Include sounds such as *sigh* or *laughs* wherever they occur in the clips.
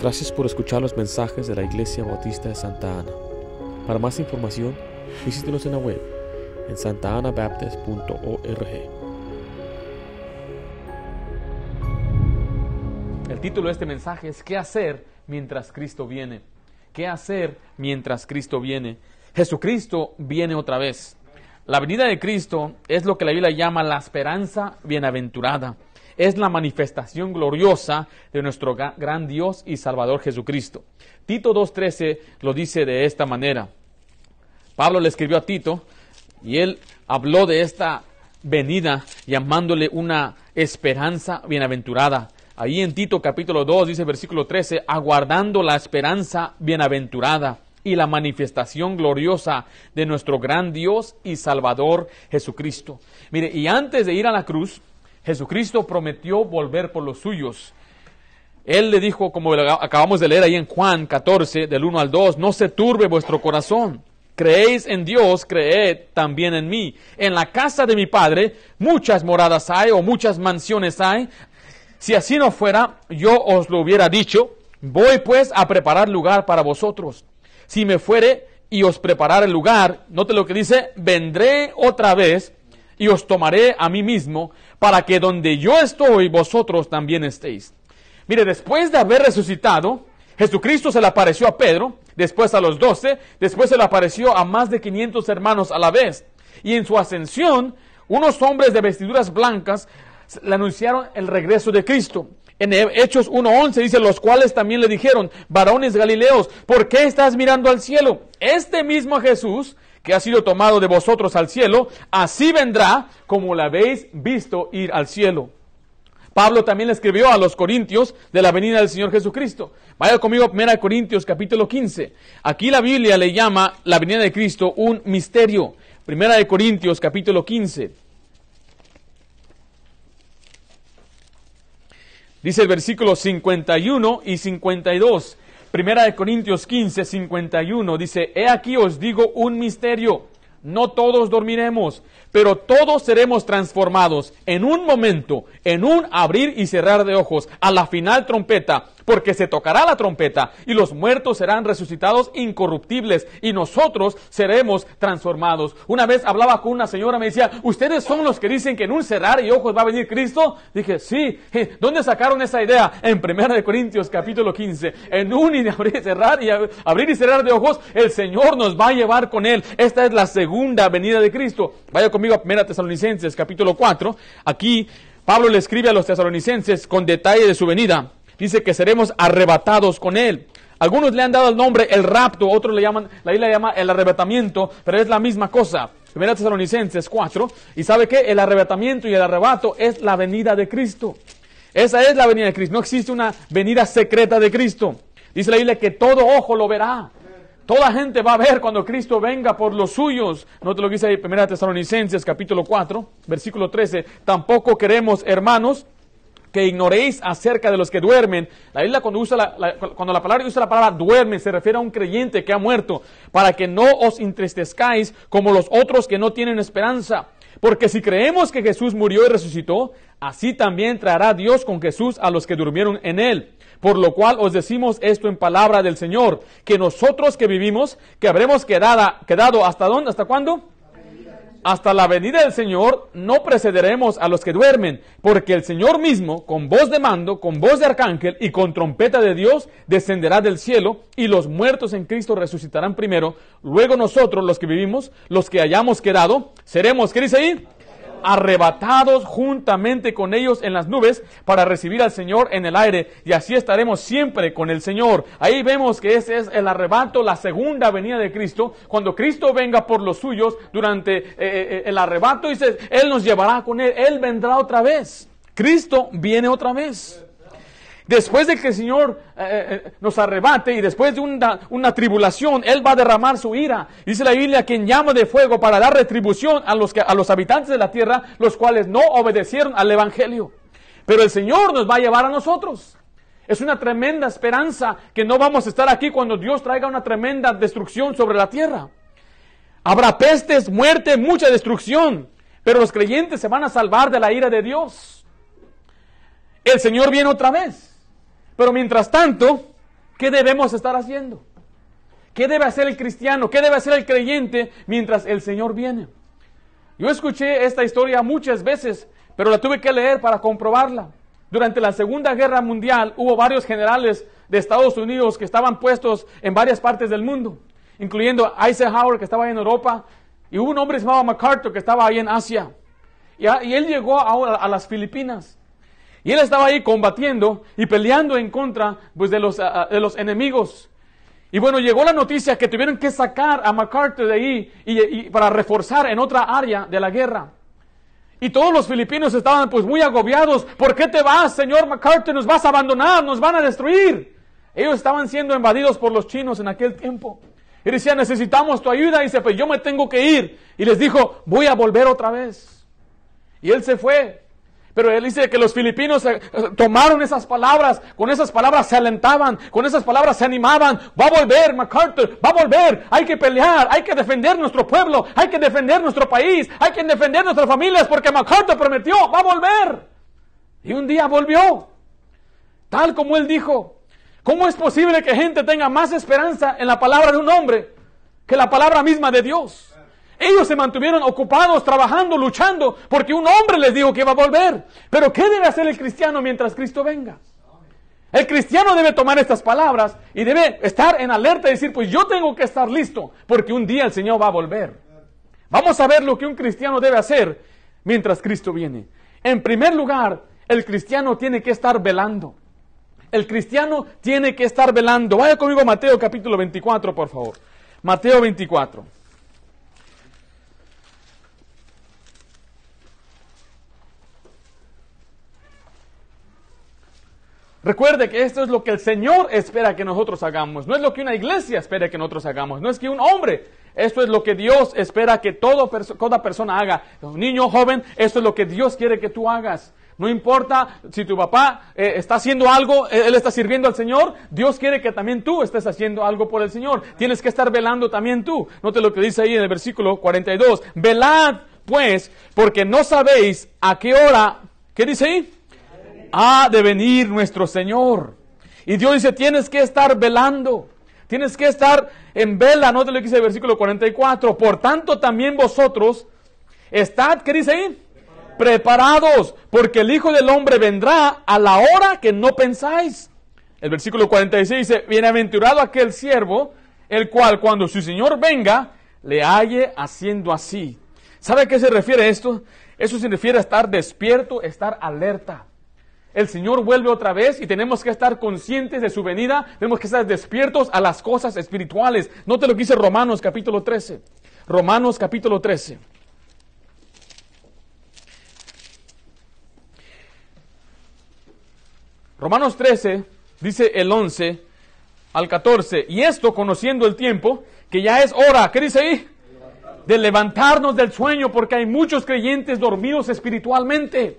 Gracias por escuchar los mensajes de la Iglesia Bautista de Santa Ana. Para más información, visítenos en la web en santaanabaptist.org. El título de este mensaje es ¿Qué hacer mientras Cristo viene? ¿Qué hacer mientras Cristo viene? Jesucristo viene otra vez. La venida de Cristo es lo que la Biblia llama la esperanza bienaventurada es la manifestación gloriosa de nuestro gran Dios y Salvador Jesucristo. Tito 2.13 lo dice de esta manera. Pablo le escribió a Tito y él habló de esta venida llamándole una esperanza bienaventurada. Ahí en Tito capítulo 2 dice versículo 13, aguardando la esperanza bienaventurada y la manifestación gloriosa de nuestro gran Dios y Salvador Jesucristo. Mire, y antes de ir a la cruz, Jesucristo prometió volver por los suyos. Él le dijo, como acabamos de leer ahí en Juan 14, del 1 al 2, no se turbe vuestro corazón. Creéis en Dios, creed también en mí. En la casa de mi Padre muchas moradas hay o muchas mansiones hay. Si así no fuera, yo os lo hubiera dicho. Voy pues a preparar lugar para vosotros. Si me fuere y os preparar el lugar, note lo que dice, vendré otra vez y os tomaré a mí mismo para que donde yo estoy, vosotros también estéis. Mire, después de haber resucitado, Jesucristo se le apareció a Pedro, después a los doce, después se le apareció a más de 500 hermanos a la vez. Y en su ascensión, unos hombres de vestiduras blancas le anunciaron el regreso de Cristo. En Hechos 1.11 dice, los cuales también le dijeron, varones galileos, ¿por qué estás mirando al cielo? Este mismo Jesús que ha sido tomado de vosotros al cielo, así vendrá como la habéis visto ir al cielo. Pablo también le escribió a los corintios de la venida del Señor Jesucristo. Vaya conmigo a 1 Corintios capítulo 15. Aquí la Biblia le llama la venida de Cristo un misterio. 1 Corintios capítulo 15. Dice el versículo 51 y 52. Primera de Corintios 15, 51 dice, He aquí os digo un misterio, no todos dormiremos, pero todos seremos transformados en un momento, en un abrir y cerrar de ojos, a la final trompeta, porque se tocará la trompeta y los muertos serán resucitados incorruptibles y nosotros seremos transformados. Una vez hablaba con una señora, me decía, ¿ustedes son los que dicen que en un cerrar y ojos va a venir Cristo? Dije, sí, ¿dónde sacaron esa idea? En 1 Corintios capítulo 15, en un y abrir y cerrar y abrir y cerrar de ojos, el Señor nos va a llevar con él. Esta es la segunda venida de Cristo. Vaya conmigo a 1 Tesalonicenses capítulo 4. Aquí Pablo le escribe a los tesalonicenses con detalle de su venida. Dice que seremos arrebatados con él. Algunos le han dado el nombre el rapto, otros le llaman, la isla llama el arrebatamiento, pero es la misma cosa. 1 Tesalonicenses 4. Y sabe que el arrebatamiento y el arrebato es la venida de Cristo. Esa es la venida de Cristo. No existe una venida secreta de Cristo. Dice la isla que todo ojo lo verá. Toda gente va a ver cuando Cristo venga por los suyos. No te lo dice ahí 1 Tesalonicenses capítulo 4, versículo 13. Tampoco queremos, hermanos, que ignoréis acerca de los que duermen. La Biblia cuando, usa la, cuando la palabra usa la palabra duerme, se refiere a un creyente que ha muerto, para que no os entristezcáis como los otros que no tienen esperanza. Porque si creemos que Jesús murió y resucitó, así también traerá Dios con Jesús a los que durmieron en él. Por lo cual os decimos esto en palabra del Señor, que nosotros que vivimos, que habremos quedado hasta dónde, hasta cuándo? Hasta la venida del Señor no precederemos a los que duermen, porque el Señor mismo, con voz de mando, con voz de arcángel y con trompeta de Dios, descenderá del cielo, y los muertos en Cristo resucitarán primero. Luego nosotros, los que vivimos, los que hayamos quedado, seremos, ¿qué dice ahí? arrebatados juntamente con ellos en las nubes para recibir al Señor en el aire y así estaremos siempre con el Señor. Ahí vemos que ese es el arrebato, la segunda venida de Cristo. Cuando Cristo venga por los suyos durante eh, eh, eh, el arrebato, dice, Él nos llevará con Él, Él vendrá otra vez. Cristo viene otra vez. Después de que el Señor eh, eh, eh, nos arrebate y después de una, tribulación, Él va a derramar su ira. Dice la Biblia quien llama de fuego para dar retribución a los, que, a los habitantes de la tierra, los cuales no obedecieron al Evangelio. Pero el Señor nos va a llevar a nosotros. Es una tremenda esperanza que no vamos a estar aquí cuando Dios traiga una tremenda destrucción sobre la tierra. Habrá pestes, muerte, mucha destrucción, pero los creyentes se van a salvar de la ira de Dios. El Señor viene otra vez. Pero mientras tanto, ¿qué debemos estar haciendo? ¿Qué debe hacer el cristiano? ¿Qué debe hacer el creyente mientras el Señor viene? Yo escuché esta historia muchas veces, pero la tuve que leer para comprobarla. Durante la Segunda Guerra Mundial hubo varios generales de Estados Unidos que estaban puestos en varias partes del mundo, incluyendo Eisenhower que estaba en Europa y hubo un hombre llamado MacArthur que estaba ahí en Asia. Y, él llegó a las Filipinas y él estaba ahí combatiendo y peleando en contra pues, de, los, ah, ah, los enemigos. Y bueno, llegó la noticia que tuvieron que sacar a MacArthur de ahí y, para reforzar en otra área de la guerra. Y todos los filipinos estaban pues muy agobiados. ¿Por qué te vas, señor MacArthur? Nos vas a abandonar, nos van a destruir. Ellos estaban siendo invadidos por los chinos en aquel tiempo. Y decía: necesitamos tu ayuda. Y se pues yo me tengo que ir. Y les dijo, voy a volver otra vez. Y él se fue. Pero él dice que los filipinos eh, eh, tomaron esas palabras, con esas palabras se alentaban, con esas palabras se animaban. Va a volver MacArthur, va a volver. Hay que pelear, hay que defender nuestro pueblo, hay que defender nuestro país, hay que defender nuestras familias porque MacArthur prometió, va a volver. Y un día volvió, tal como él dijo. ¿Cómo es posible que gente tenga más esperanza en la palabra de un hombre que la palabra misma de Dios? Ellos se mantuvieron ocupados, trabajando, luchando, porque un hombre les dijo que iba a volver. Pero ¿qué debe hacer el cristiano mientras Cristo venga? El cristiano debe tomar estas palabras y debe estar en alerta y decir, pues yo tengo que estar listo, porque un día el Señor va a volver. Vamos a ver lo que un cristiano debe hacer mientras Cristo viene. En primer lugar, el cristiano tiene que estar velando. El cristiano tiene que estar velando. Vaya conmigo a Mateo capítulo 24, por favor. Mateo 24. Recuerde que esto es lo que el Señor espera que nosotros hagamos. No es lo que una iglesia espera que nosotros hagamos. No es que un hombre. Esto es lo que Dios espera que toda persona haga. Niño, joven, esto es lo que Dios quiere que tú hagas. No importa si tu papá eh, está haciendo algo, eh, él está sirviendo al Señor, Dios quiere que también tú estés haciendo algo por el Señor. Tienes que estar velando también tú. Note lo que dice ahí en el versículo 42. Velad, pues, porque no sabéis a qué hora. ¿Qué dice ahí? ha de venir nuestro Señor. Y Dios dice, tienes que estar velando. Tienes que estar en vela, no te lo dice el versículo 44. Por tanto, también vosotros, estad, ¿qué dice ahí? Preparados, porque el Hijo del Hombre vendrá a la hora que no pensáis. El versículo 46 dice, bienaventurado aquel siervo, el cual cuando su Señor venga, le halle haciendo así. ¿Sabe a qué se refiere esto? Eso se refiere a estar despierto, estar alerta. El Señor vuelve otra vez y tenemos que estar conscientes de su venida, tenemos que estar despiertos a las cosas espirituales. te lo que dice Romanos capítulo 13. Romanos capítulo 13. Romanos 13 dice el 11 al 14, y esto conociendo el tiempo, que ya es hora, ¿qué dice ahí? De levantarnos del sueño, porque hay muchos creyentes dormidos espiritualmente.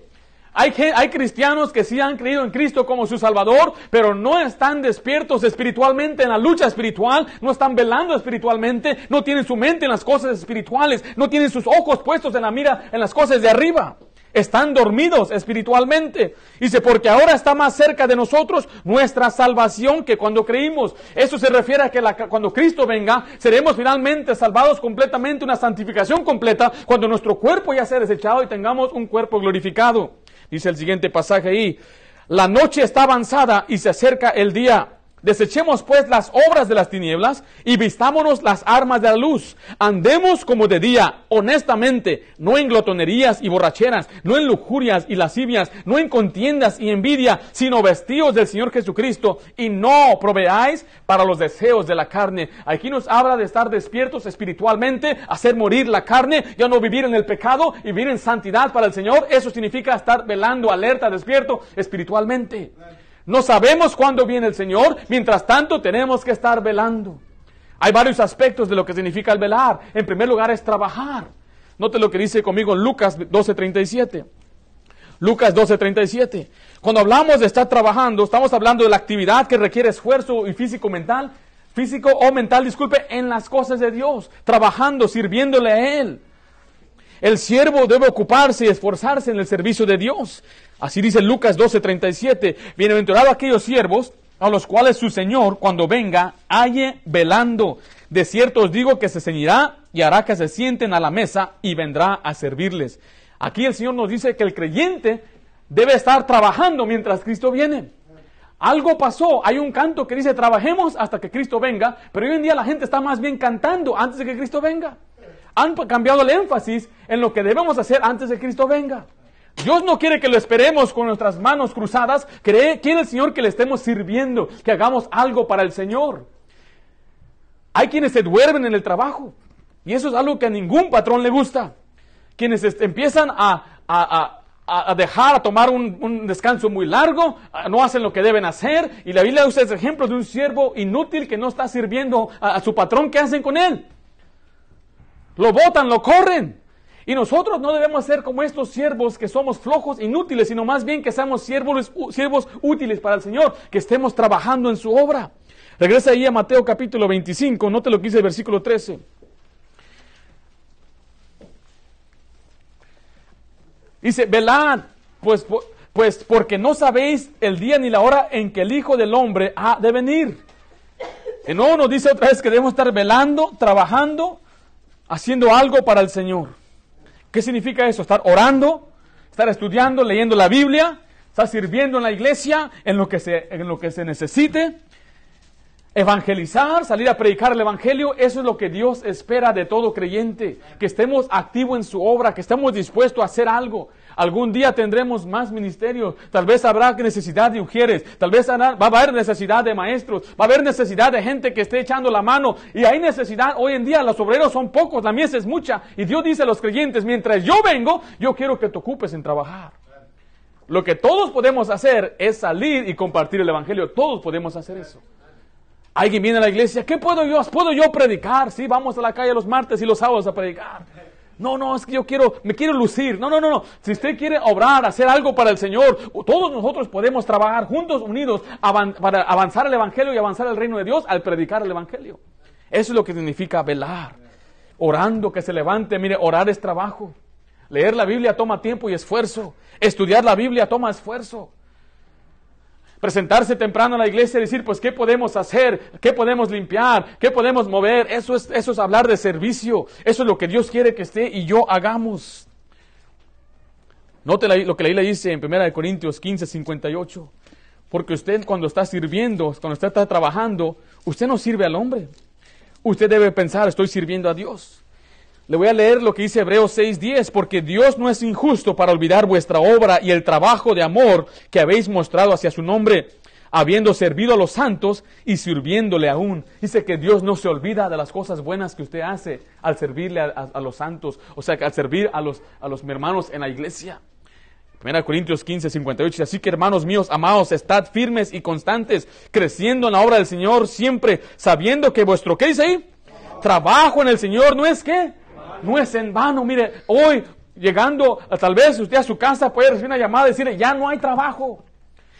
Hay, cristianos que sí han creído en Cristo como su Salvador, pero no están despiertos espiritualmente en la lucha espiritual, no están velando espiritualmente, no tienen su mente en las cosas espirituales, no tienen sus ojos puestos en la mira en las cosas de arriba. Están dormidos espiritualmente. Dice, porque ahora está más cerca de nosotros nuestra salvación que cuando creímos. Eso se refiere a que cuando Cristo venga, seremos finalmente salvados completamente, una santificación completa, cuando nuestro cuerpo ya sea desechado y tengamos un cuerpo glorificado. Dice el siguiente pasaje ahí, la noche está avanzada y se acerca el día. Desechemos pues las obras de las tinieblas y vistámonos las armas de la luz. Andemos como de día, honestamente, no en glotonerías y borracheras, no en lujurias y lascivias, no en contiendas y envidia, sino vestidos del Señor Jesucristo y no proveáis para los deseos de la carne. Aquí nos habla de estar despiertos espiritualmente, hacer morir la carne, ya no vivir en el pecado y vivir en santidad para el Señor. Eso significa estar velando, alerta, despierto espiritualmente. No sabemos cuándo viene el Señor, mientras tanto tenemos que estar velando. Hay varios aspectos de lo que significa el velar. En primer lugar es trabajar. Note lo que dice conmigo Lucas 12:37. Lucas 12:37. Cuando hablamos de estar trabajando, estamos hablando de la actividad que requiere esfuerzo y físico-mental, físico o mental, disculpe, en las cosas de Dios, trabajando, sirviéndole a Él. El siervo debe ocuparse y esforzarse en el servicio de Dios. Así dice Lucas 12:37. Bienaventurado aquellos siervos a los cuales su Señor, cuando venga, halle velando. De cierto os digo que se ceñirá y hará que se sienten a la mesa y vendrá a servirles. Aquí el Señor nos dice que el creyente debe estar trabajando mientras Cristo viene. Algo pasó, hay un canto que dice trabajemos hasta que Cristo venga, pero hoy en día la gente está más bien cantando antes de que Cristo venga han cambiado el énfasis en lo que debemos hacer antes de que Cristo venga. Dios no quiere que lo esperemos con nuestras manos cruzadas. Cree, quiere el Señor que le estemos sirviendo, que hagamos algo para el Señor. Hay quienes se duermen en el trabajo. Y eso es algo que a ningún patrón le gusta. Quienes empiezan a, dejar, a tomar un, descanso muy largo, no hacen lo que deben hacer. Y la Biblia usa ese ejemplo de un siervo inútil que no está sirviendo a su patrón. ¿Qué hacen con él? lo botan, lo corren. Y nosotros no debemos ser como estos siervos que somos flojos, inútiles, sino más bien que seamos siervos, siervos útiles para el Señor, que estemos trabajando en su obra. Regresa ahí a Mateo capítulo 25, note lo que dice el versículo 13. Dice, velad, pues, pues porque no sabéis el día ni la hora en que el Hijo del Hombre ha de venir. Y no nos dice otra vez que debemos estar velando, trabajando, haciendo algo para el Señor. ¿Qué significa eso? Estar orando, estar estudiando, leyendo la Biblia, estar sirviendo en la iglesia, en lo que se, en lo que se necesite. Evangelizar, salir a predicar el Evangelio, eso es lo que Dios espera de todo creyente, que estemos activos en su obra, que estemos dispuestos a hacer algo. Algún día tendremos más ministerios, tal vez habrá necesidad de mujeres, tal vez va a haber necesidad de maestros, va a haber necesidad de gente que esté echando la mano y hay necesidad, hoy en día los obreros son pocos, la mies es mucha y Dios dice a los creyentes, mientras yo vengo, yo quiero que te ocupes en trabajar. Lo que todos podemos hacer es salir y compartir el Evangelio, todos podemos hacer eso. Alguien viene a la iglesia, ¿qué puedo yo? ¿Puedo yo predicar? Sí, vamos a la calle los martes y los sábados a predicar. No, no, es que yo quiero, me quiero lucir. No, no, no, no. Si usted quiere obrar, hacer algo para el Señor, todos nosotros podemos trabajar juntos, unidos, para avanzar el Evangelio y avanzar el reino de Dios al predicar el Evangelio. Eso es lo que significa velar. Orando, que se levante. Mire, orar es trabajo. Leer la Biblia toma tiempo y esfuerzo. Estudiar la Biblia toma esfuerzo. Presentarse temprano a la iglesia y decir, pues, ¿qué podemos hacer? ¿Qué podemos limpiar? ¿Qué podemos mover? Eso es, eso es hablar de servicio. Eso es lo que Dios quiere que esté y yo hagamos. Note lo que la le dice en 1 Corintios 15, 58. Porque usted cuando está sirviendo, cuando usted está trabajando, usted no sirve al hombre. Usted debe pensar, estoy sirviendo a Dios. Le voy a leer lo que dice Hebreos 6:10, porque Dios no es injusto para olvidar vuestra obra y el trabajo de amor que habéis mostrado hacia su nombre, habiendo servido a los santos y sirviéndole aún. Dice que Dios no se olvida de las cosas buenas que usted hace al servirle a, los santos, o sea, al servir a los, a los hermanos en la iglesia. 1 Corintios 15, 58. Así que hermanos míos, amados, estad firmes y constantes, creciendo en la obra del Señor siempre, sabiendo que vuestro, ¿qué dice ahí? Trabajo en el Señor no es que no es en vano. Mire, hoy llegando tal vez usted a su casa puede recibir una llamada y decirle, ya no hay trabajo.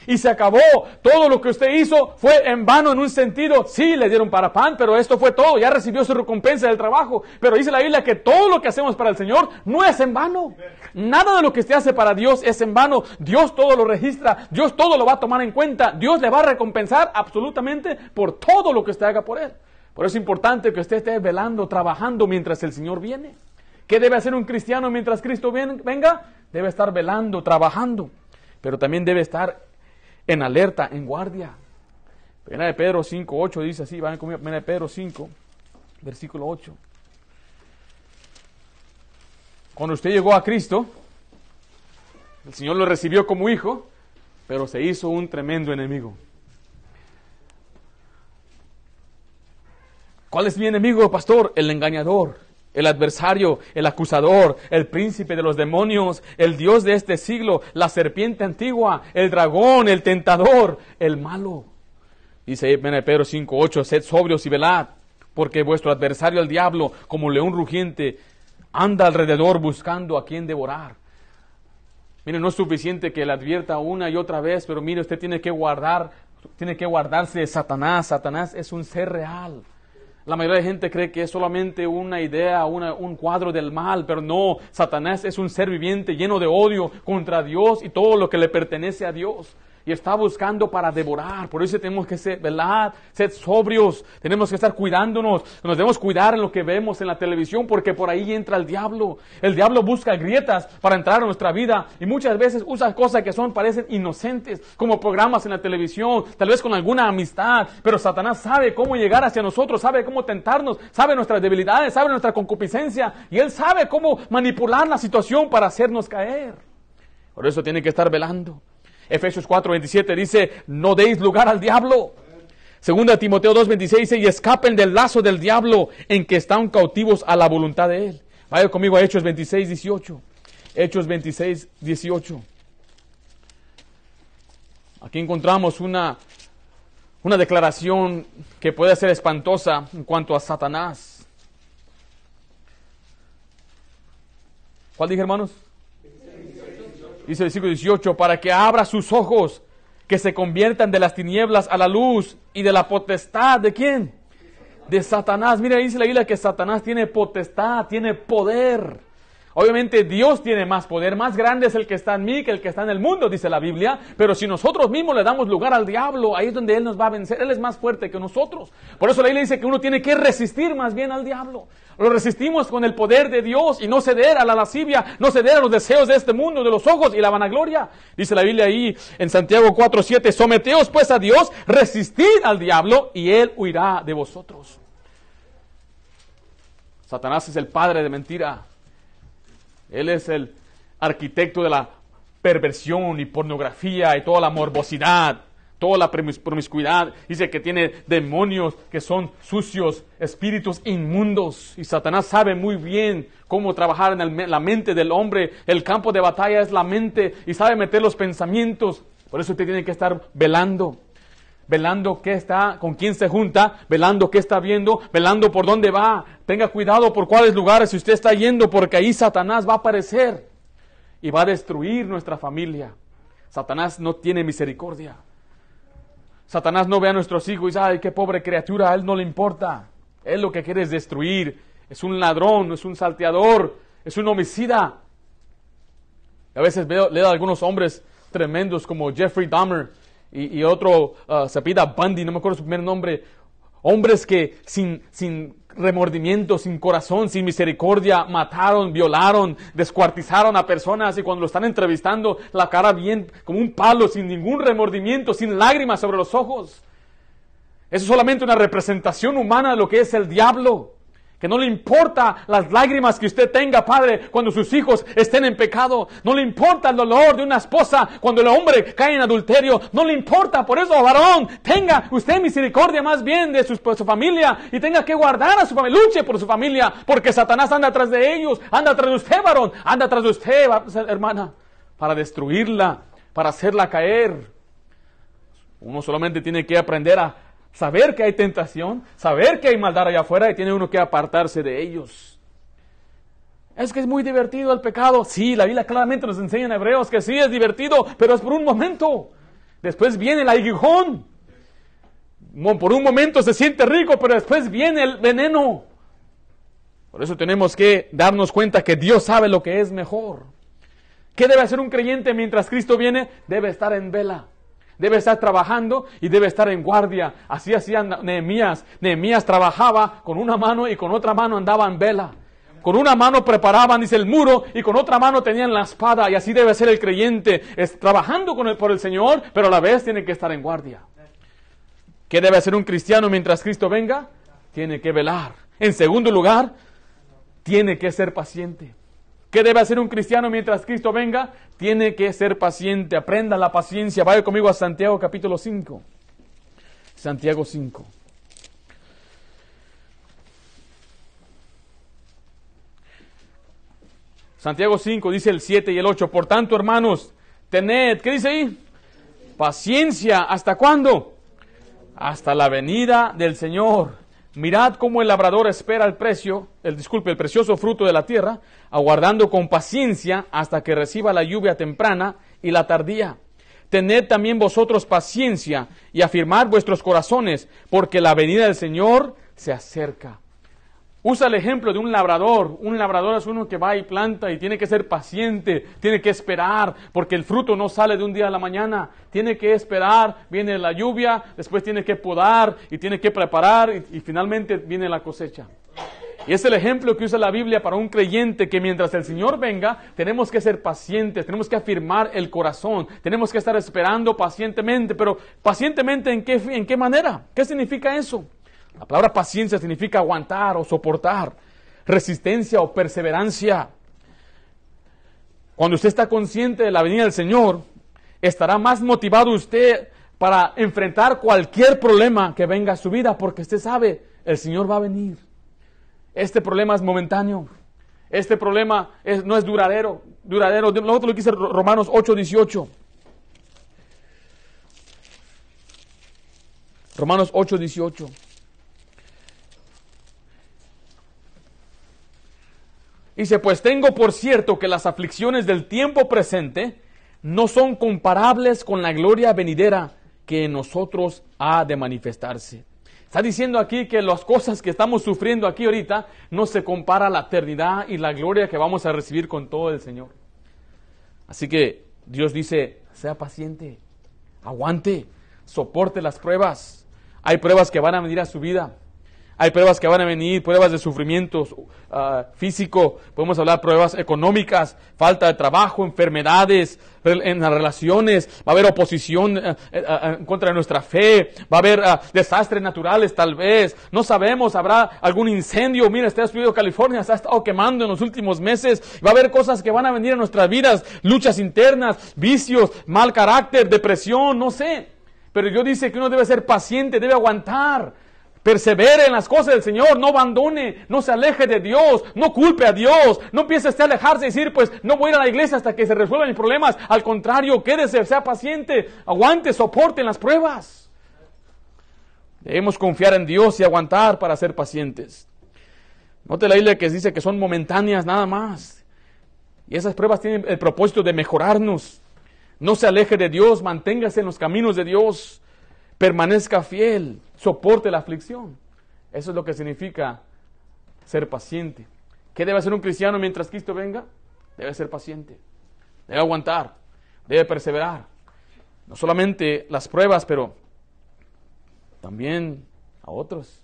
Y se acabó. Todo lo que usted hizo fue en vano en un sentido. Sí, le dieron para pan, pero esto fue todo. Ya recibió su recompensa del trabajo. Pero dice la Biblia que todo lo que hacemos para el Señor no es en vano. Nada de lo que usted hace para Dios es en vano. Dios todo lo registra. Dios todo lo va a tomar en cuenta. Dios le va a recompensar absolutamente por todo lo que usted haga por Él. Por eso es importante que usted esté velando, trabajando mientras el Señor viene. ¿Qué debe hacer un cristiano mientras Cristo venga? Debe estar velando, trabajando, pero también debe estar en alerta, en guardia. Primera de Pedro 5, 8 dice así, van conmigo, de Pedro 5, versículo 8. Cuando usted llegó a Cristo, el Señor lo recibió como hijo, pero se hizo un tremendo enemigo. ¿Cuál es mi enemigo, pastor? El engañador, el adversario, el acusador, el príncipe de los demonios, el dios de este siglo, la serpiente antigua, el dragón, el tentador, el malo. Dice Pedro 5.8, sed sobrios y velad, porque vuestro adversario el diablo, como león rugiente, anda alrededor buscando a quien devorar. Mire, no es suficiente que le advierta una y otra vez, pero mire, usted tiene que guardar, tiene que guardarse de Satanás. Satanás es un ser real. La mayoría de gente cree que es solamente una idea, una, un cuadro del mal, pero no, Satanás es un ser viviente lleno de odio contra Dios y todo lo que le pertenece a Dios y está buscando para devorar. Por eso tenemos que ser, ¿verdad? Ser sobrios. Tenemos que estar cuidándonos. Nos debemos cuidar en lo que vemos en la televisión porque por ahí entra el diablo. El diablo busca grietas para entrar a nuestra vida y muchas veces usa cosas que son, parecen inocentes, como programas en la televisión, tal vez con alguna amistad. Pero Satanás sabe cómo llegar hacia nosotros, sabe cómo tentarnos, sabe nuestras debilidades, sabe nuestra concupiscencia y él sabe cómo manipular la situación para hacernos caer. Por eso tiene que estar velando. Efesios 27 dice, no deis lugar al diablo. Segunda Timoteo 2:26 dice, y escapen del lazo del diablo en que están cautivos a la voluntad de él. Vaya conmigo a Hechos 26, 18. Hechos 26, 18. Aquí encontramos una, una declaración que puede ser espantosa en cuanto a Satanás. ¿Cuál dije, hermanos? dice el versículo 18, para que abra sus ojos, que se conviertan de las tinieblas a la luz y de la potestad de quién? De Satanás. Mira, dice la Biblia que Satanás tiene potestad, tiene poder. Obviamente Dios tiene más poder, más grande es el que está en mí que el que está en el mundo, dice la Biblia, pero si nosotros mismos le damos lugar al diablo, ahí es donde Él nos va a vencer, Él es más fuerte que nosotros. Por eso la Biblia dice que uno tiene que resistir más bien al diablo. Lo resistimos con el poder de Dios y no ceder a la lascivia, no ceder a los deseos de este mundo, de los ojos y la vanagloria. Dice la Biblia ahí en Santiago 4.7, someteos pues a Dios, resistid al diablo y Él huirá de vosotros. Satanás es el padre de mentira. Él es el arquitecto de la perversión y pornografía y toda la morbosidad, toda la promiscuidad. Dice que tiene demonios que son sucios, espíritus inmundos. Y Satanás sabe muy bien cómo trabajar en la mente del hombre. El campo de batalla es la mente y sabe meter los pensamientos. Por eso usted tiene que estar velando velando qué está, con quién se junta, velando qué está viendo, velando por dónde va. Tenga cuidado por cuáles lugares usted está yendo, porque ahí Satanás va a aparecer y va a destruir nuestra familia. Satanás no tiene misericordia. Satanás no ve a nuestros hijos y dice, ay, qué pobre criatura, a él no le importa. Él lo que quiere es destruir. Es un ladrón, es un salteador, es un homicida. A veces veo, leo a algunos hombres tremendos como Jeffrey Dahmer, y, otro uh, se pida Bundy, no me acuerdo su primer nombre. Hombres que sin, sin remordimiento, sin corazón, sin misericordia, mataron, violaron, descuartizaron a personas y cuando lo están entrevistando, la cara bien como un palo, sin ningún remordimiento, sin lágrimas sobre los ojos. Eso es solamente una representación humana de lo que es el diablo. Que no le importa las lágrimas que usted tenga, padre, cuando sus hijos estén en pecado. No le importa el dolor de una esposa cuando el hombre cae en adulterio. No le importa. Por eso, varón, tenga usted misericordia más bien de su, familia y tenga que guardar a su familia. Luche por su familia, porque Satanás anda atrás de ellos. Anda atrás de usted, varón. Anda atrás de usted, hermana, para destruirla, para hacerla caer. Uno solamente tiene que aprender a saber que hay tentación, saber que hay maldad allá afuera y tiene uno que apartarse de ellos. Es que es muy divertido el pecado. Sí, la Biblia claramente nos enseña en Hebreos que sí es divertido, pero es por un momento. Después viene el aguijón. Por un momento se siente rico, pero después viene el veneno. Por eso tenemos que darnos cuenta que Dios sabe lo que es mejor. ¿Qué debe hacer un creyente mientras Cristo viene? Debe estar en vela debe estar trabajando y debe estar en guardia. Así hacían Nehemías. Nehemías trabajaba con una mano y con otra mano andaba en vela. Con una mano preparaban, dice, el muro y con otra mano tenían la espada. Y así debe ser el creyente, es trabajando con por el Señor, pero a la vez tiene que estar en guardia. ¿Qué debe hacer un cristiano mientras Cristo venga? Tiene que velar. En segundo lugar, tiene que ser paciente. ¿Qué debe hacer un cristiano mientras Cristo venga? Tiene que ser paciente. Aprenda la paciencia. Vaya conmigo a Santiago capítulo 5. Santiago 5. Santiago 5 dice el 7 y el 8. Por tanto, hermanos, tened, ¿qué dice ahí? Paciencia. ¿Hasta cuándo? Hasta la venida del Señor. Mirad cómo el labrador espera el precio, el disculpe, el precioso fruto de la tierra, aguardando con paciencia hasta que reciba la lluvia temprana y la tardía. Tened también vosotros paciencia y afirmad vuestros corazones, porque la venida del Señor se acerca. Usa el ejemplo de un labrador. Un labrador es uno que va y planta y tiene que ser paciente, tiene que esperar, porque el fruto no sale de un día a la mañana. Tiene que esperar, viene la lluvia, después tiene que podar y tiene que preparar y, finalmente viene la cosecha. Y es el ejemplo que usa la Biblia para un creyente que mientras el Señor venga, tenemos que ser pacientes, tenemos que afirmar el corazón, tenemos que estar esperando pacientemente, pero pacientemente en qué, en qué manera? ¿Qué significa eso? La palabra paciencia significa aguantar o soportar, resistencia o perseverancia. Cuando usted está consciente de la venida del Señor, estará más motivado usted para enfrentar cualquier problema que venga a su vida, porque usted sabe, el Señor va a venir. Este problema es momentáneo. Este problema no es duradero. Duradero. Nosotros lo que dice Romanos 8, 18. Romanos 8, 18. Dice, pues tengo por cierto que las aflicciones del tiempo presente no son comparables con la gloria venidera que en nosotros ha de manifestarse. Está diciendo aquí que las cosas que estamos sufriendo aquí ahorita no se compara a la eternidad y la gloria que vamos a recibir con todo el Señor. Así que Dios dice, sea paciente, aguante, soporte las pruebas. Hay pruebas que van a venir a su vida, hay pruebas que van a venir, pruebas de sufrimiento uh, físico, podemos hablar de pruebas económicas, falta de trabajo, enfermedades, en las relaciones, va a haber oposición eh, eh, eh, en contra contra nuestra fe, va a haber ah, desastres naturales tal vez, no sabemos, habrá algún incendio, mira, ha Unidos, California se ha estado quemando en los últimos meses, va a haber cosas que van a venir a nuestras vidas, luchas internas, vicios, mal carácter, depresión, no sé. Pero Dios dice que uno debe ser paciente, debe aguantar. Persevere en las cosas del Señor, no abandone, no se aleje de Dios, no culpe a Dios, no piense a alejarse y decir, pues no voy a ir a la iglesia hasta que se resuelvan mis problemas. Al contrario, quédese, sea paciente, aguante, soporte en las pruebas. Debemos confiar en Dios y aguantar para ser pacientes. Note la Biblia que dice que son momentáneas nada más. Y esas pruebas tienen el propósito de mejorarnos. No se aleje de Dios, manténgase en los caminos de Dios, permanezca fiel soporte la aflicción. Eso es lo que significa ser paciente. ¿Qué debe hacer un cristiano mientras Cristo venga? Debe ser paciente, debe aguantar, debe perseverar. No solamente las pruebas, pero también a otros.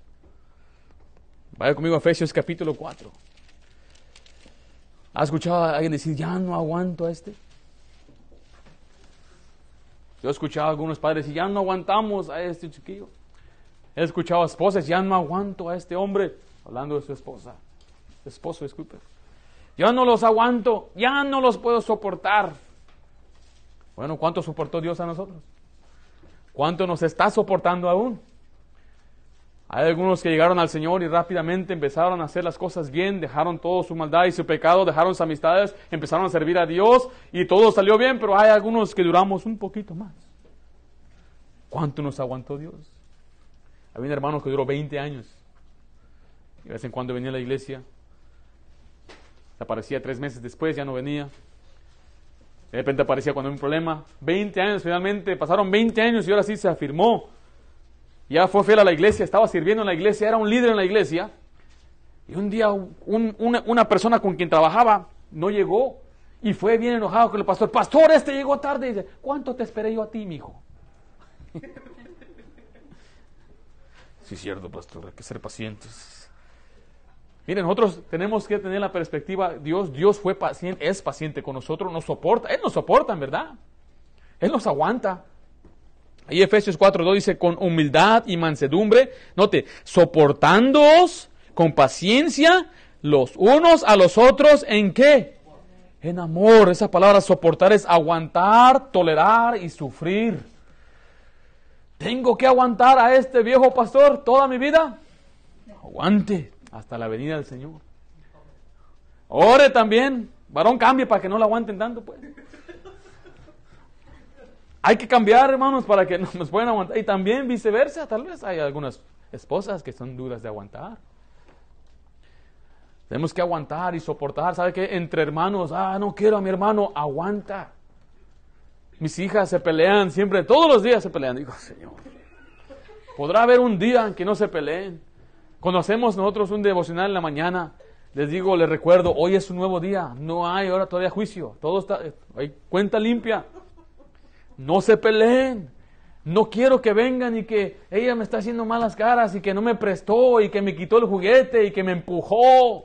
Vaya conmigo a Efesios capítulo 4. ¿Ha escuchado a alguien decir, ya no aguanto a este? Yo he escuchado a algunos padres decir, ya no aguantamos a este chiquillo. He escuchado a esposas, ya no aguanto a este hombre, hablando de su esposa, esposo, disculpe. Ya no los aguanto, ya no los puedo soportar. Bueno, ¿cuánto soportó Dios a nosotros? ¿Cuánto nos está soportando aún? Hay algunos que llegaron al Señor y rápidamente empezaron a hacer las cosas bien, dejaron toda su maldad y su pecado, dejaron sus amistades, empezaron a servir a Dios y todo salió bien, pero hay algunos que duramos un poquito más. ¿Cuánto nos aguantó Dios? Había un hermano que duró 20 años. Y de vez en cuando venía a la iglesia. Aparecía tres meses después, ya no venía. De repente aparecía cuando había un problema. 20 años finalmente, pasaron 20 años y ahora sí se afirmó. Ya fue fiel a la iglesia, estaba sirviendo en la iglesia, era un líder en la iglesia. Y un día una, persona con quien trabajaba no llegó y fue bien enojado con el pastor. Pastor, este llegó tarde. Y dice, ¿cuánto te esperé yo a ti, mijo? *laughs* Sí, cierto, pastor, hay que ser pacientes. Miren, nosotros tenemos que tener la perspectiva, Dios, Dios fue paciente, es paciente con nosotros, nos soporta, Él nos soporta, en verdad. Él nos aguanta. Ahí Efesios 2 dice, con humildad y mansedumbre, note, soportándoos con paciencia los unos a los otros, ¿en qué? En amor. Esa palabra soportar es aguantar, tolerar y sufrir. ¿Tengo que aguantar a este viejo pastor toda mi vida? Aguante hasta la venida del Señor. Ore también. Varón, cambie para que no lo aguanten tanto, pues. Hay que cambiar, hermanos, para que nos puedan aguantar. Y también viceversa, tal vez hay algunas esposas que son duras de aguantar. Tenemos que aguantar y soportar. ¿Sabe qué? Entre hermanos, ah, no quiero a mi hermano, aguanta. Mis hijas se pelean siempre, todos los días se pelean. Digo, Señor, ¿podrá haber un día en que no se peleen? Cuando hacemos nosotros un devocional en la mañana, les digo, les recuerdo, hoy es un nuevo día, no hay ahora todavía juicio, todo está, hay cuenta limpia. No se peleen, no quiero que vengan y que ella me está haciendo malas caras y que no me prestó y que me quitó el juguete y que me empujó,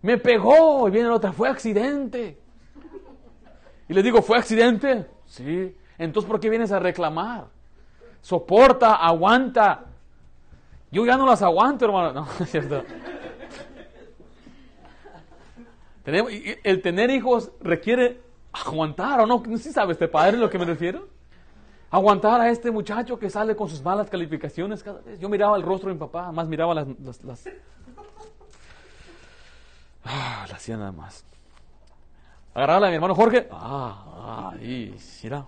me pegó y viene la otra, fue accidente. Y le digo, ¿fue accidente? Sí. Entonces, ¿por qué vienes a reclamar? Soporta, aguanta. Yo ya no las aguanto, hermano. *laughs* No, es cierto. Tenemos, el tener hijos requiere aguantar, ¿o no? ¿Sí si sabes, este padre, lo que me refiero? Aguantar a este muchacho que sale con sus malas calificaciones cada vez. Yo miraba el rostro de mi papá, más miraba las... las, las... Ah, hacía nada más. Agarrarla a mi hermano Jorge. Ah, ah, y, mira.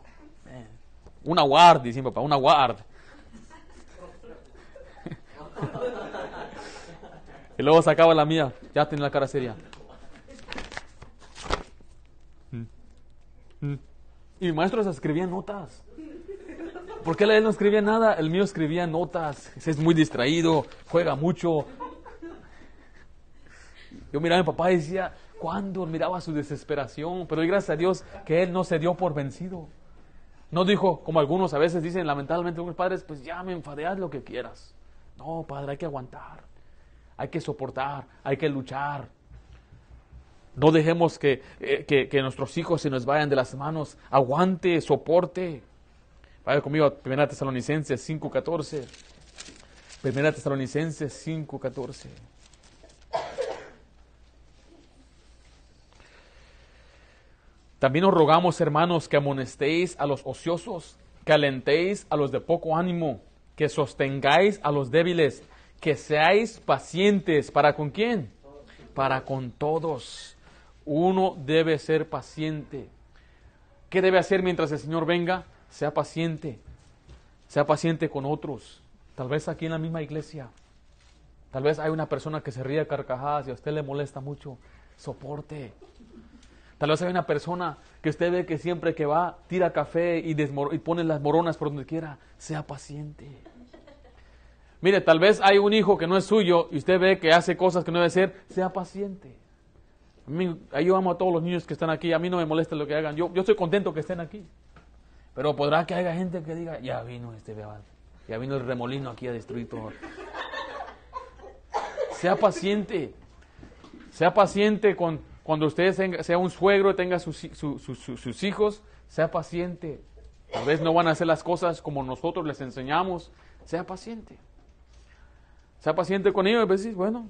Una guard, dice mi papá, una guard. *laughs* y luego sacaba la mía. Ya tenía la cara seria. Mm. Mm. Y mi maestro escribía notas. ¿Por qué él no escribía nada? El mío escribía notas. Es muy distraído, juega mucho. Yo miraba a mi papá y decía, cuando miraba su desesperación, pero gracias a Dios que Él no se dio por vencido. No dijo, como algunos a veces dicen, lamentablemente, algunos padres, pues ya me enfadeás lo que quieras. No, padre, hay que aguantar, hay que soportar, hay que luchar. No dejemos que, eh, nuestros hijos se nos vayan de las manos. Aguante, soporte. Vaya conmigo a 1 Tesalonicenses 5.14. 1 Tesalonicenses 5.14. También os rogamos, hermanos, que amonestéis a los ociosos, que alentéis a los de poco ánimo, que sostengáis a los débiles, que seáis pacientes. ¿Para con quién? Para con todos. Uno debe ser paciente. ¿Qué debe hacer mientras el Señor venga? Sea paciente. Sea paciente con otros. Tal vez aquí en la misma iglesia. Tal vez hay una persona que se ríe a carcajadas y a usted le molesta mucho. Soporte Tal vez hay una persona que usted ve que siempre que va tira café y, y pone las moronas por donde quiera. Sea paciente. Mire, tal vez hay un hijo que no es suyo y usted ve que hace cosas que no debe ser. Sea paciente. A yo amo a todos los niños que están aquí. A mí no me molesta lo que hagan. Yo, yo estoy contento que estén aquí. Pero podrá que haya gente que diga, ya vino este bebé. Ya vino el remolino aquí a destruir todo. sea paciente. Sea paciente con cuando usted sea un suegro, y tenga sus, hijos, sea paciente. Tal vez no van a hacer las cosas como nosotros les enseñamos. Sea paciente. Sea paciente con ellos. Y veces, pues bueno,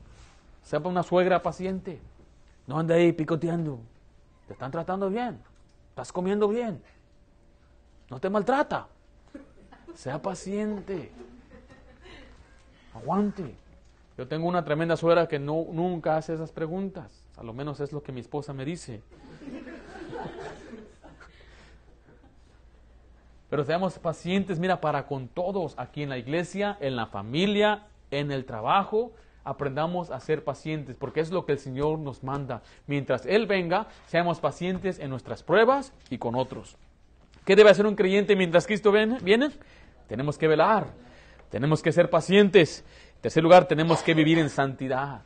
sea una suegra paciente. No ande ahí picoteando. Te están tratando bien. Estás comiendo bien. No te maltrata. Sea paciente. Aguante. Yo tengo una tremenda suegra que no, nunca hace esas preguntas. A lo menos es lo que mi esposa me dice. Pero seamos pacientes, mira, para con todos, aquí en la iglesia, en la familia, en el trabajo, aprendamos a ser pacientes, porque es lo que el Señor nos manda. Mientras Él venga, seamos pacientes en nuestras pruebas y con otros. ¿Qué debe hacer un creyente mientras Cristo viene? Tenemos que velar, tenemos que ser pacientes. En tercer lugar, tenemos que vivir en santidad.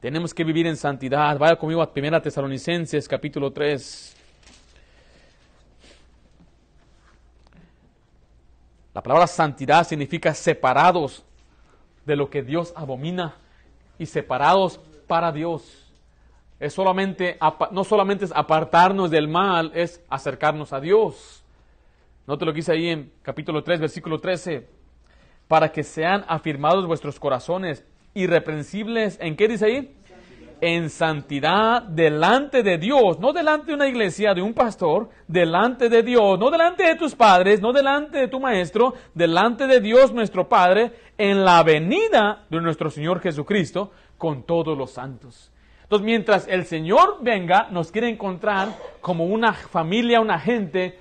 Tenemos que vivir en santidad. Vaya conmigo a 1 Tesalonicenses, capítulo 3. La palabra santidad significa separados de lo que Dios abomina y separados para Dios. Es solamente, no solamente es apartarnos del mal, es acercarnos a Dios. ¿No te lo que dice ahí en capítulo 3, versículo 13. Para que sean afirmados vuestros corazones irreprensibles, ¿en qué dice ahí? En santidad delante de Dios, no delante de una iglesia, de un pastor, delante de Dios, no delante de tus padres, no delante de tu maestro, delante de Dios nuestro Padre, en la venida de nuestro Señor Jesucristo con todos los santos. Entonces, mientras el Señor venga, nos quiere encontrar como una familia, una gente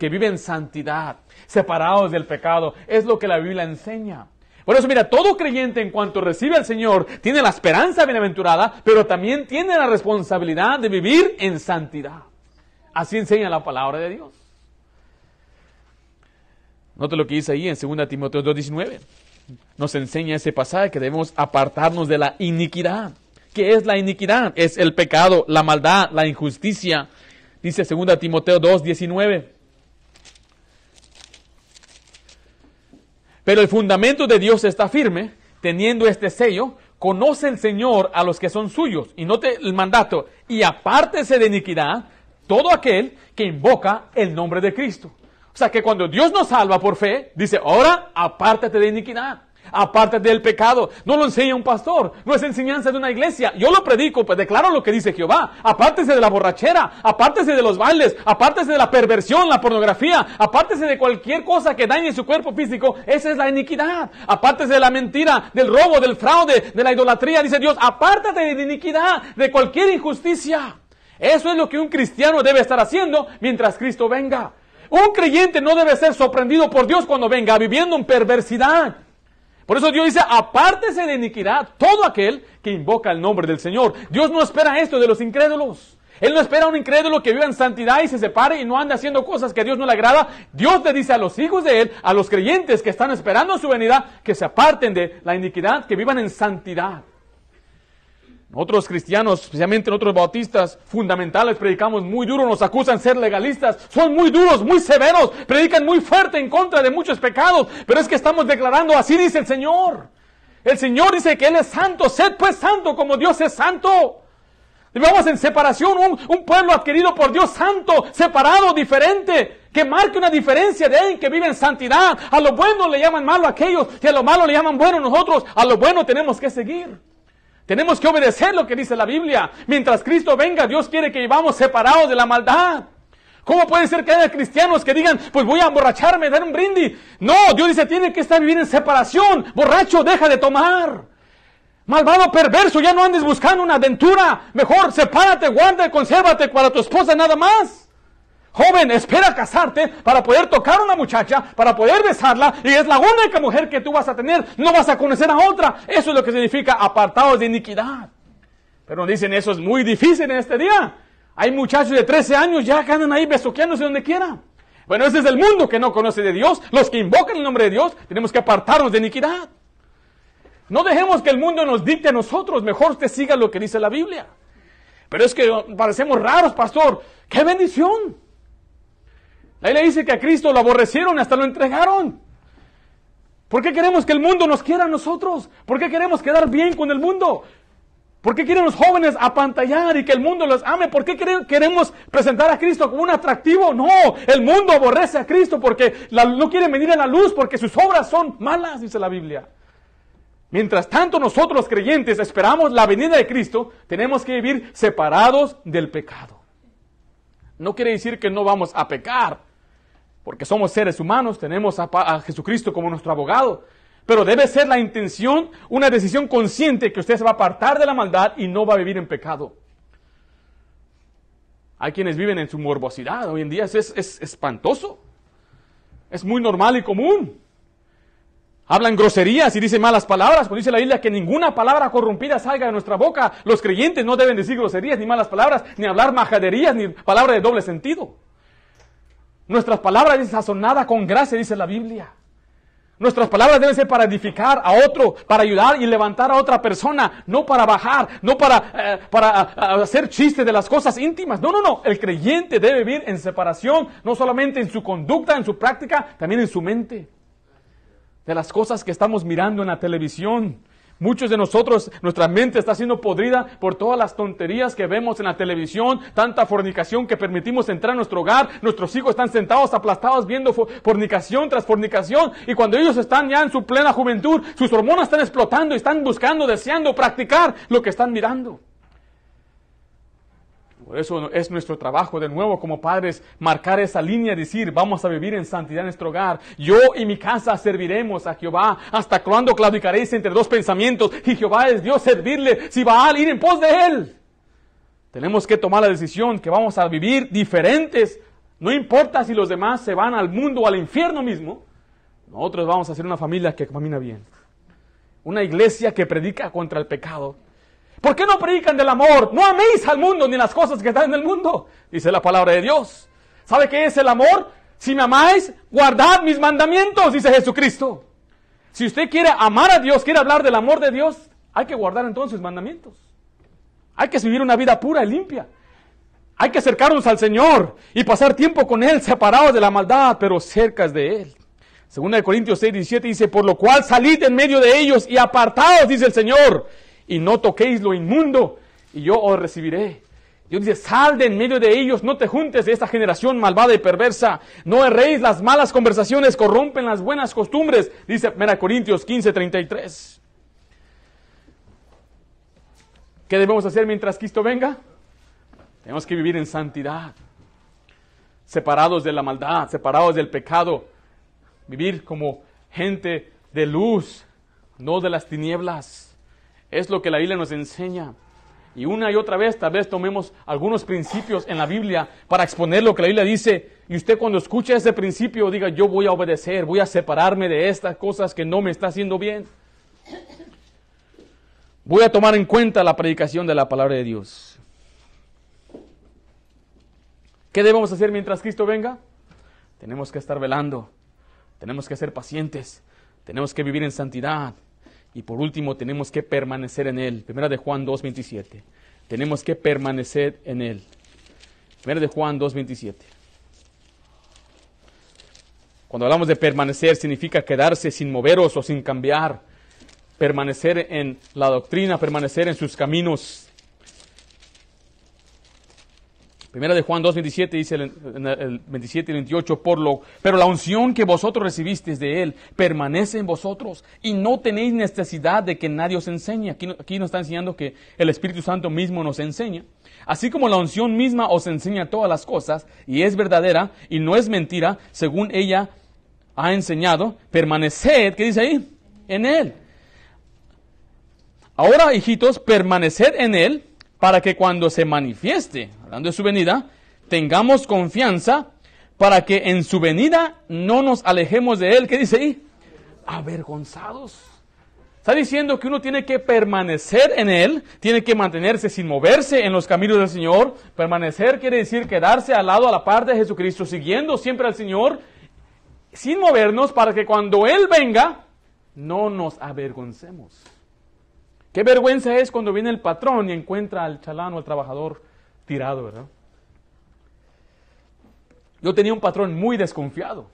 que vive en santidad, separados del pecado. Es lo que la Biblia enseña. Por eso, mira, todo creyente en cuanto recibe al Señor tiene la esperanza bienaventurada, pero también tiene la responsabilidad de vivir en santidad. Así enseña la palabra de Dios. Note lo que dice ahí en 2 Timoteo 2.19. Nos enseña ese pasaje que debemos apartarnos de la iniquidad. ¿Qué es la iniquidad? Es el pecado, la maldad, la injusticia. Dice 2 Timoteo 2.19. Pero el fundamento de Dios está firme, teniendo este sello, conoce el Señor a los que son suyos, y note el mandato, y apártese de iniquidad todo aquel que invoca el nombre de Cristo. O sea que cuando Dios nos salva por fe, dice, ahora apártate de iniquidad aparte del pecado. No lo enseña un pastor, no es enseñanza de una iglesia. Yo lo predico, pues declaro lo que dice Jehová. Apártese de la borrachera, apártese de los bailes, apártese de la perversión, la pornografía, apártese de cualquier cosa que dañe su cuerpo físico. Esa es la iniquidad. Apártese de la mentira, del robo, del fraude, de la idolatría, dice Dios. Apártate de la iniquidad, de cualquier injusticia. Eso es lo que un cristiano debe estar haciendo mientras Cristo venga. Un creyente no debe ser sorprendido por Dios cuando venga viviendo en perversidad, por eso Dios dice, apártese de iniquidad todo aquel que invoca el nombre del Señor. Dios no espera esto de los incrédulos. Él no espera a un incrédulo que viva en santidad y se separe y no ande haciendo cosas que a Dios no le agrada. Dios le dice a los hijos de Él, a los creyentes que están esperando su venida, que se aparten de la iniquidad, que vivan en santidad. Otros cristianos, especialmente otros bautistas fundamentales, predicamos muy duro, nos acusan ser legalistas, son muy duros, muy severos, predican muy fuerte en contra de muchos pecados, pero es que estamos declarando, así dice el Señor. El Señor dice que Él es santo, sed pues santo como Dios es santo. Vivamos en separación, un, pueblo adquirido por Dios santo, separado, diferente, que marque una diferencia de él, que vive en santidad. A lo bueno le llaman malo a aquellos, y a lo malo le llaman bueno nosotros, a lo bueno tenemos que seguir. Tenemos que obedecer lo que dice la Biblia. Mientras Cristo venga, Dios quiere que vivamos separados de la maldad. ¿Cómo puede ser que haya cristianos que digan, pues voy a emborracharme, dar un brindis? No, Dios dice, tiene que estar viviendo en separación. Borracho, deja de tomar. Malvado perverso, ya no andes buscando una aventura. Mejor sepárate, guarda, consérvate para tu esposa nada más. Joven, espera casarte para poder tocar a una muchacha, para poder besarla, y es la única mujer que tú vas a tener, no vas a conocer a otra. Eso es lo que significa apartados de iniquidad. Pero nos dicen, eso es muy difícil en este día. Hay muchachos de 13 años ya que andan ahí besoqueándose donde quiera. Bueno, ese es el mundo que no conoce de Dios. Los que invocan el nombre de Dios, tenemos que apartarnos de iniquidad. No dejemos que el mundo nos dicte a nosotros, mejor usted siga lo que dice la Biblia. Pero es que parecemos raros, pastor. ¡Qué bendición! La le dice que a Cristo lo aborrecieron, hasta lo entregaron. ¿Por qué queremos que el mundo nos quiera a nosotros? ¿Por qué queremos quedar bien con el mundo? ¿Por qué quieren los jóvenes apantallar y que el mundo los ame? ¿Por qué queremos presentar a Cristo como un atractivo? No, el mundo aborrece a Cristo porque no quiere venir a la luz porque sus obras son malas, dice la Biblia. Mientras tanto nosotros creyentes esperamos la venida de Cristo, tenemos que vivir separados del pecado. No quiere decir que no vamos a pecar, porque somos seres humanos, tenemos a, Jesucristo como nuestro abogado. Pero debe ser la intención, una decisión consciente que usted se va a apartar de la maldad y no va a vivir en pecado. Hay quienes viven en su morbosidad, hoy en día es, espantoso, es muy normal y común. Hablan groserías y dicen malas palabras, por dice la Biblia que ninguna palabra corrompida salga de nuestra boca. Los creyentes no deben decir groserías ni malas palabras, ni hablar majaderías, ni palabras de doble sentido. Nuestras palabras deben sazonadas con gracia, dice la Biblia. Nuestras palabras deben ser para edificar a otro, para ayudar y levantar a otra persona, no para bajar, no para, eh, para eh, hacer chistes de las cosas íntimas. No, no, no. El creyente debe vivir en separación, no solamente en su conducta, en su práctica, también en su mente. De las cosas que estamos mirando en la televisión, Muchos de nosotros, nuestra mente está siendo podrida por todas las tonterías que vemos en la televisión, tanta fornicación que permitimos entrar a nuestro hogar, nuestros hijos están sentados aplastados viendo fornicación tras fornicación y cuando ellos están ya en su plena juventud, sus hormonas están explotando y están buscando, deseando practicar lo que están mirando. Por eso es nuestro trabajo de nuevo como padres marcar esa línea, decir, vamos a vivir en santidad en nuestro hogar. Yo y mi casa serviremos a Jehová. ¿Hasta cuando claudicaréis entre dos pensamientos? Y Jehová es Dios, servirle. Si va a ir en pos de Él. Tenemos que tomar la decisión que vamos a vivir diferentes. No importa si los demás se van al mundo o al infierno mismo. Nosotros vamos a ser una familia que camina bien. Una iglesia que predica contra el pecado ¿Por qué no predican del amor? No améis al mundo ni las cosas que están en el mundo, dice la palabra de Dios. ¿Sabe qué es el amor? Si me amáis, guardad mis mandamientos, dice Jesucristo. Si usted quiere amar a Dios, quiere hablar del amor de Dios, hay que guardar entonces sus mandamientos. Hay que vivir una vida pura y limpia. Hay que acercarnos al Señor y pasar tiempo con Él, separados de la maldad, pero cerca de Él. Segunda de Corintios 6, 17 dice, por lo cual salid en medio de ellos y apartados, dice el Señor, y no toquéis lo inmundo, y yo os recibiré. Dios dice, sal de en medio de ellos, no te juntes de esta generación malvada y perversa, no erréis, las malas conversaciones corrompen las buenas costumbres, dice 1 Corintios 15, 33. ¿Qué debemos hacer mientras Cristo venga? Tenemos que vivir en santidad, separados de la maldad, separados del pecado, vivir como gente de luz, no de las tinieblas. Es lo que la Biblia nos enseña. Y una y otra vez tal vez tomemos algunos principios en la Biblia para exponer lo que la Biblia dice. Y usted cuando escuche ese principio diga, yo voy a obedecer, voy a separarme de estas cosas que no me está haciendo bien. Voy a tomar en cuenta la predicación de la palabra de Dios. ¿Qué debemos hacer mientras Cristo venga? Tenemos que estar velando, tenemos que ser pacientes, tenemos que vivir en santidad, y por último, tenemos que permanecer en Él. Primera de Juan 2.27. Tenemos que permanecer en Él. Primera de Juan 2.27. Cuando hablamos de permanecer, significa quedarse sin moveros o sin cambiar. Permanecer en la doctrina, permanecer en sus caminos, Primera de Juan 2, 27 dice el, 27 y 28, por lo, pero la unción que vosotros recibisteis de Él permanece en vosotros y no tenéis necesidad de que nadie os enseñe. Aquí, aquí nos está enseñando que el Espíritu Santo mismo nos enseña. Así como la unción misma os enseña todas las cosas y es verdadera y no es mentira, según ella ha enseñado, permaneced, ¿qué dice ahí? En Él. Ahora, hijitos, permaneced en Él para que cuando se manifieste, hablando de su venida, tengamos confianza para que en su venida no nos alejemos de él. ¿Qué dice ahí? Avergonzados. Está diciendo que uno tiene que permanecer en Él, tiene que mantenerse sin moverse en los caminos del Señor. Permanecer quiere decir quedarse al lado, a la par de Jesucristo, siguiendo siempre al Señor, sin movernos para que cuando Él venga, no nos avergoncemos. Qué vergüenza es cuando viene el patrón y encuentra al chalán o al trabajador tirado, ¿verdad? Yo tenía un patrón muy desconfiado.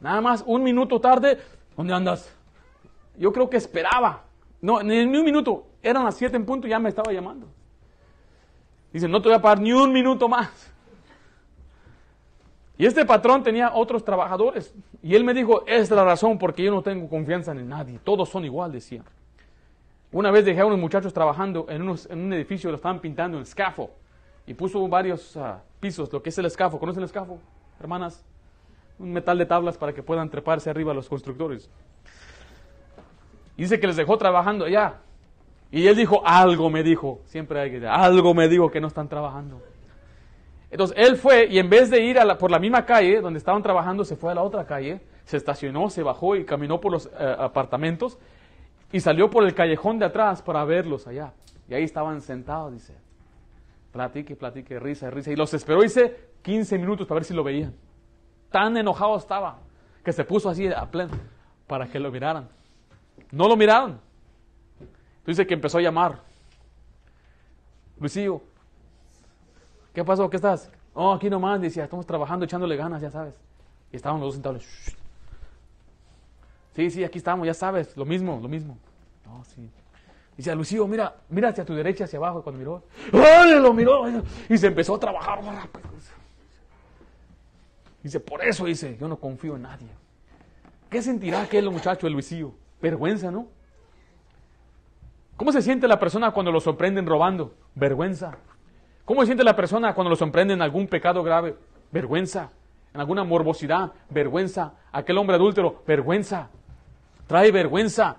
Nada más un minuto tarde, ¿dónde andas? Yo creo que esperaba. No, ni un minuto. Eran las 7 en punto y ya me estaba llamando. Dice, no te voy a pagar ni un minuto más. Y este patrón tenía otros trabajadores. Y él me dijo, es la razón porque yo no tengo confianza en nadie. Todos son iguales decía. Una vez dejé a unos muchachos trabajando en, un edificio, lo estaban pintando en escafo y puso varios ah, pisos, lo que es el escafo. ¿Conocen el escafo, hermanas? Un metal de tablas para que puedan treparse arriba los constructores. dice que les dejó trabajando allá. Y él dijo, algo me dijo, siempre hay que decir, algo me dijo que no están trabajando. Entonces él fue y en vez de ir por la misma calle donde estaban trabajando, se fue a la otra calle, se estacionó, se bajó y caminó por los eh, apartamentos y salió por el callejón de atrás para verlos allá. Y ahí estaban sentados, dice. Platique, platique, risa, risa. Y los esperó, dice, 15 minutos para ver si lo veían. Tan enojado estaba que se puso así a pleno para que lo miraran. No lo miraron. Dice que empezó a llamar. Luisillo, ¿qué pasó? ¿Qué estás? Oh, aquí nomás, decía, estamos trabajando, echándole ganas, ya sabes. Y estaban los dos sentados. Sí, sí, aquí estamos, ya sabes, lo mismo, lo mismo. No, sí. Dice, ah, Lucio, mira, mira hacia tu derecha, hacia abajo. cuando miró, ¡ay! Lo miró y se empezó a trabajar Dice, por eso, dice, yo no confío en nadie. ¿Qué sentirá aquel muchacho, el Luisillo Vergüenza, ¿no? ¿Cómo se siente la persona cuando lo sorprenden robando? Vergüenza. ¿Cómo se siente la persona cuando lo sorprenden en algún pecado grave? Vergüenza. En alguna morbosidad, vergüenza. Aquel hombre adúltero, vergüenza trae vergüenza.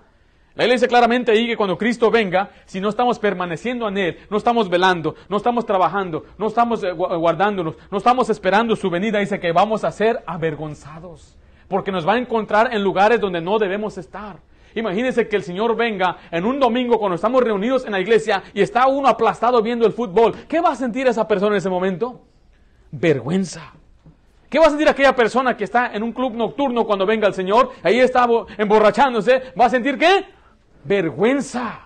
La iglesia dice claramente ahí que cuando Cristo venga, si no estamos permaneciendo en Él, no estamos velando, no estamos trabajando, no estamos eh, guardándonos, no estamos esperando su venida, dice que vamos a ser avergonzados, porque nos va a encontrar en lugares donde no debemos estar. Imagínense que el Señor venga en un domingo cuando estamos reunidos en la iglesia y está uno aplastado viendo el fútbol. ¿Qué va a sentir esa persona en ese momento? Vergüenza. ¿Qué va a sentir aquella persona que está en un club nocturno cuando venga el Señor? Ahí está emborrachándose. ¿Va a sentir qué? Vergüenza.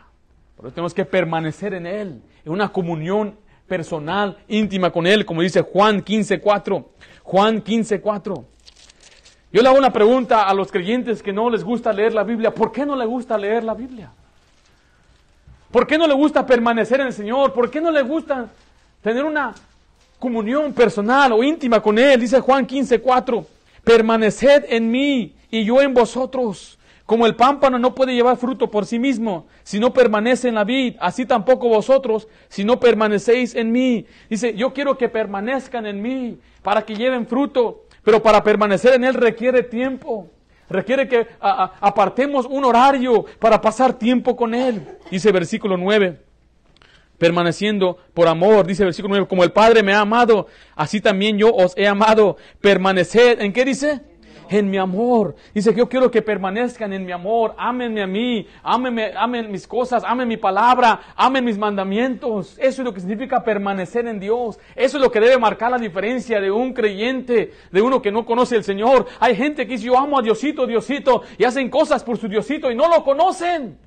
Por eso tenemos que permanecer en Él, en una comunión personal, íntima con Él, como dice Juan 15.4. Juan 15.4. Yo le hago una pregunta a los creyentes que no les gusta leer la Biblia. ¿Por qué no les gusta leer la Biblia? ¿Por qué no le gusta permanecer en el Señor? ¿Por qué no le gusta tener una comunión personal o íntima con Él. Dice Juan 15, 4, permaneced en mí y yo en vosotros. Como el pámpano no puede llevar fruto por sí mismo, si no permanece en la vid, así tampoco vosotros, si no permanecéis en mí. Dice, yo quiero que permanezcan en mí para que lleven fruto, pero para permanecer en Él requiere tiempo. Requiere que apartemos un horario para pasar tiempo con Él. Dice versículo 9 permaneciendo por amor, dice el versículo 9, como el Padre me ha amado, así también yo os he amado, permanecer ¿en qué dice? En mi amor. Dice que yo quiero que permanezcan en mi amor. Ámenme a mí. Ámenme, amen mis cosas. Amen mi palabra. Amen mis mandamientos. Eso es lo que significa permanecer en Dios. Eso es lo que debe marcar la diferencia de un creyente, de uno que no conoce al Señor. Hay gente que dice yo amo a Diosito, Diosito, y hacen cosas por su Diosito y no lo conocen.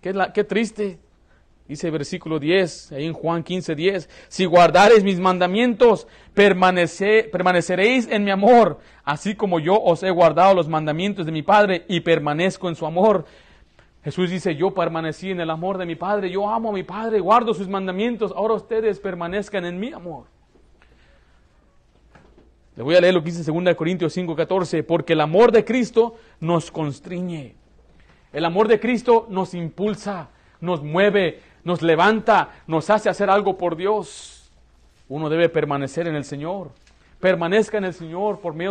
Qué, la, qué triste. Dice el versículo 10, ahí en Juan 15, 10. Si guardareis mis mandamientos, permanece, permaneceréis en mi amor, así como yo os he guardado los mandamientos de mi Padre y permanezco en su amor. Jesús dice, yo permanecí en el amor de mi Padre, yo amo a mi Padre, guardo sus mandamientos, ahora ustedes permanezcan en mi amor. Le voy a leer lo que dice 2 Corintios 5, 14, porque el amor de Cristo nos constriñe. El amor de Cristo nos impulsa, nos mueve, nos levanta, nos hace hacer algo por Dios. Uno debe permanecer en el Señor. Permanezca en el Señor por medio